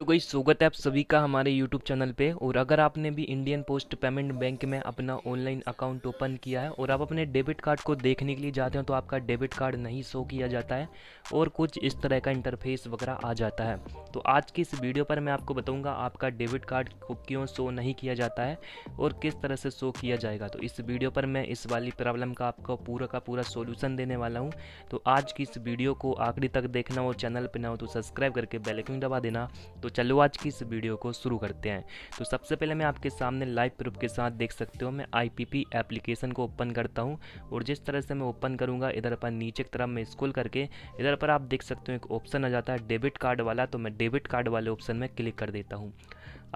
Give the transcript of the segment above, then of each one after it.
तो कोई स्वागत है आप सभी का हमारे YouTube चैनल पे और अगर आपने भी इंडियन पोस्ट पेमेंट बैंक में अपना ऑनलाइन अकाउंट ओपन किया है और आप अपने डेबिट कार्ड को देखने के लिए जाते हो तो आपका डेबिट कार्ड नहीं शो किया जाता है और कुछ इस तरह का इंटरफेस वगैरह आ जाता है तो आज की इस वीडियो पर मैं आपको बताऊँगा आपका डेबिट कार्ड को क्यों शो नहीं किया जाता है और किस तरह से शो किया जाएगा तो इस वीडियो पर मैं इस वाली प्रॉब्लम का आपको पूरा का पूरा सोल्यूशन देने वाला हूँ तो आज की इस वीडियो को आखिरी तक देखना हो चैनल पर ना हो तो सब्सक्राइब करके बेलकिन दबा देना तो चलो आज की इस वीडियो को शुरू करते हैं तो सबसे पहले मैं आपके सामने लाइव प्रूफ के साथ देख सकते हो मैं आई एप्लीकेशन को ओपन करता हूँ और जिस तरह से मैं ओपन करूँगा इधर पर नीचे की तरफ मैं स्कूल करके इधर पर आप देख सकते हो एक ऑप्शन आ जाता है डेबिट कार्ड वाला तो मैं डेबिट कार्ड वाले ऑप्शन में क्लिक कर देता हूँ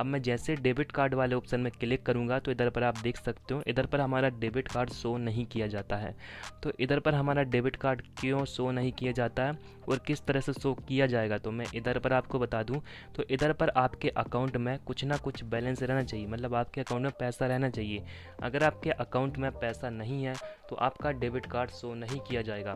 अब मैं जैसे डेबिट कार्ड वाले ऑप्शन में क्लिक करूँगा तो इधर पर आप देख सकते हो इधर पर हमारा डेबिट कार्ड शो नहीं किया जाता है तो इधर पर हमारा डेबिट कार्ड क्यों शो नहीं किया जाता है और किस तरह से शो किया जाएगा तो मैं इधर पर आपको बता दूँ तो इधर पर आपके अकाउंट में कुछ ना कुछ बैलेंस रहना चाहिए मतलब आपके अकाउंट में पैसा रहना चाहिए अगर आपके अकाउंट में पैसा नहीं है तो आपका डेबिट कार्ड शो नहीं किया जाएगा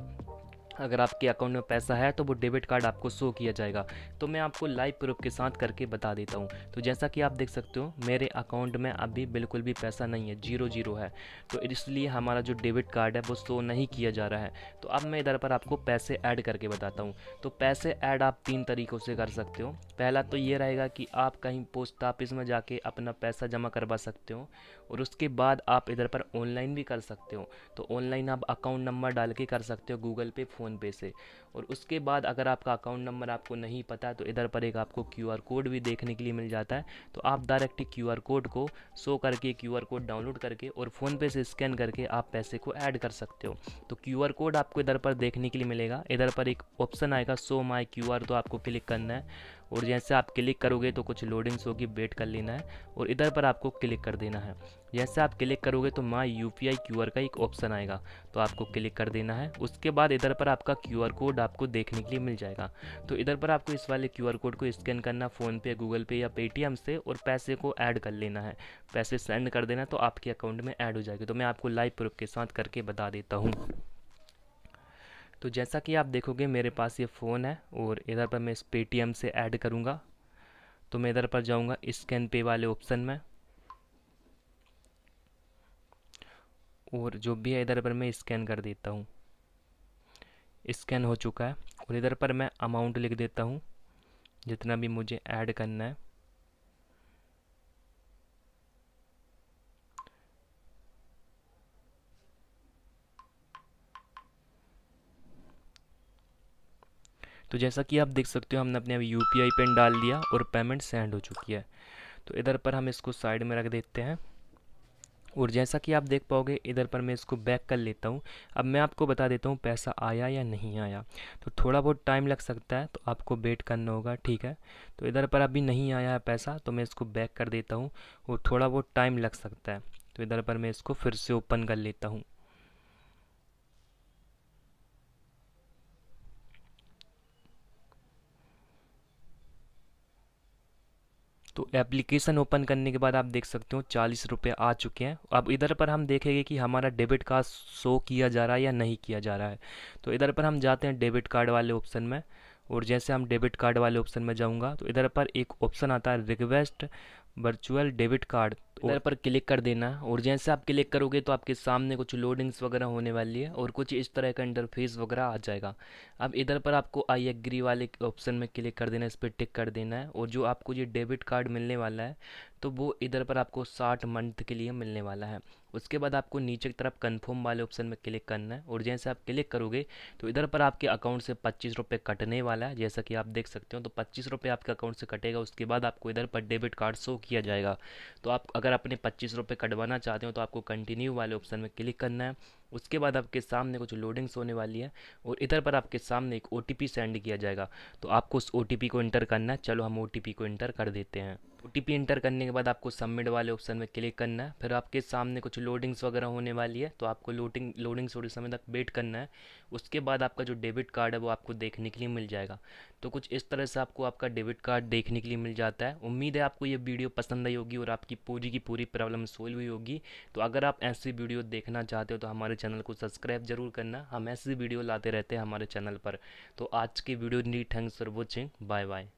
अगर आपके अकाउंट में पैसा है तो वो डेबिट कार्ड आपको शो किया जाएगा तो मैं आपको लाइव प्रूफ के साथ करके बता देता हूँ तो जैसा कि आप देख सकते हो मेरे अकाउंट में अभी बिल्कुल भी पैसा नहीं है जीरो जीरो है तो इसलिए हमारा जो डेबिट कार्ड है वो शो नहीं किया जा रहा है तो अब मैं इधर पर आपको पैसे ऐड करके बताता हूँ तो पैसे ऐड आप तीन तरीक़ों से कर सकते हो पहला तो ये रहेगा कि आप कहीं पोस्ट ऑफिस में जाके अपना पैसा जमा करवा सकते हो और उसके बाद आप इधर पर ऑनलाइन भी कर सकते हो तो ऑनलाइन आप अकाउंट नंबर डाल के कर सकते हो गूगल पे फ़ोन फ़ोनपे से और उसके बाद अगर आपका अकाउंट नंबर आपको नहीं पता तो इधर पर एक आपको क्यू कोड भी देखने के लिए मिल जाता है तो आप डायरेक्ट क्यू कोड को शो करके क्यू कोड डाउनलोड करके और फ़ोनपे से स्कैन करके आप पैसे को ऐड कर सकते हो तो क्यू कोड आपको इधर पर देखने के लिए मिलेगा इधर पर एक ऑप्शन आएगा शो माई क्यू तो आपको क्लिक करना है और जैसे आप क्लिक करोगे तो कुछ लोडिंग्स होगी वेट कर लेना है और इधर पर आपको क्लिक कर देना है जैसे आप क्लिक करोगे तो माँ U P I Q R का एक ऑप्शन आएगा तो आपको क्लिक कर देना है उसके बाद इधर पर आपका क्यू आर कोड आपको देखने के लिए मिल जाएगा तो इधर पर आपको इस वाले क्यू आर कोड को स्कैन करना फ़ोनपे गूगल पे या पेटीएम से और पैसे को ऐड कर लेना है पैसे सेंड कर देना तो आपके अकाउंट में ऐड हो जाएगी तो मैं आपको लाइव प्रूफ के साथ करके बता देता हूँ तो जैसा कि आप देखोगे मेरे पास ये फ़ोन है और इधर पर मैं इस पेटीएम से ऐड करूँगा तो मैं इधर पर जाऊँगा स्कैन पे वाले ऑप्शन में और जो भी है इधर पर मैं स्कैन कर देता हूँ स्कैन हो चुका है और इधर पर मैं अमाउंट लिख देता हूँ जितना भी मुझे ऐड करना है तो जैसा कि आप देख सकते हो हमने अपने अभी यू पी पिन डाल दिया और पेमेंट सेंड हो चुकी है तो इधर पर हम इसको साइड में रख देते हैं और जैसा कि आप देख पाओगे इधर पर मैं इसको बैक कर लेता हूँ अब मैं आपको बता देता हूँ पैसा आया या नहीं आया तो थोड़ा बहुत टाइम लग सकता है तो आपको वेट करना होगा ठीक है तो इधर पर अभी नहीं आया है पैसा तो मैं इसको बैक कर देता हूँ और थोड़ा बहुत टाइम लग सकता है तो इधर पर मैं इसको फिर से ओपन कर लेता हूँ तो एप्लीकेशन ओपन करने के बाद आप देख सकते हो चालीस रुपये आ चुके हैं अब इधर पर हम देखेंगे कि हमारा डेबिट कार्ड शो किया जा रहा है या नहीं किया जा रहा है तो इधर पर हम जाते हैं डेबिट कार्ड वाले ऑप्शन में और जैसे हम डेबिट कार्ड वाले ऑप्शन में जाऊंगा तो इधर पर एक ऑप्शन आता है रिक्वेस्ट वर्चुअल डेबिट कार्ड इधर पर क्लिक कर देना और जैसे आप क्लिक करोगे तो आपके सामने कुछ लोडिंग्स वगैरह होने वाली है और कुछ इस तरह का इंटरफेस वगैरह आ जाएगा अब इधर पर आपको आई एग्री वाले ऑप्शन में क्लिक कर देना है इस पर टिक कर देना है और जो आपको ये डेबिट कार्ड मिलने वाला है तो वो इधर पर आपको साठ मंथ के लिए मिलने वाला है उसके बाद आपको नीचे की तरफ कन्फर्म वाले ऑप्शन में क्लिक करना है और जैसे आप क्लिक करोगे तो इधर पर आपके अकाउंट से पच्चीस रुपये कटने वाला है जैसा कि आप देख सकते हो तो पच्चीस रुपये आपके अकाउंट से कटेगा उसके बाद आपको इधर पर डेबिट कार्ड शो किया जाएगा तो आप अगर अपने पच्चीस रुपये कटवाना चाहते हो तो आपको कंटिन्यू वाले ऑप्शन में क्लिक करना है उसके बाद आपके सामने कुछ लोडिंग्स होने वाली है और इधर पर आपके सामने एक ओ सेंड किया जाएगा तो आपको उस ओ को इंटर करना है चलो हम ओ को इंटर कर देते हैं ओ एंटर करने के बाद आपको सबमिट वाले ऑप्शन में क्लिक करना है फिर आपके सामने कुछ लोडिंग्स वगैरह होने वाली है तो आपको लोडिंग लोडिंग्स थोड़े समय तक वेट करना है उसके बाद आपका जो डेबिट कार्ड है वो आपको देखने के लिए मिल जाएगा तो कुछ इस तरह से आपको आपका डेबिट कार्ड देखने के लिए मिल जाता है उम्मीद है आपको ये वीडियो पसंद आई होगी और आपकी पूरी की पूरी प्रॉब्लम सोल्व हुई होगी तो अगर आप ऐसी वीडियो देखना चाहते हो तो हमारे चैनल को सब्सक्राइब जरूर करना हम ऐसी वीडियो लाते रहते हैं हमारे चैनल पर तो आज की वीडियो नी thanks for watching bye bye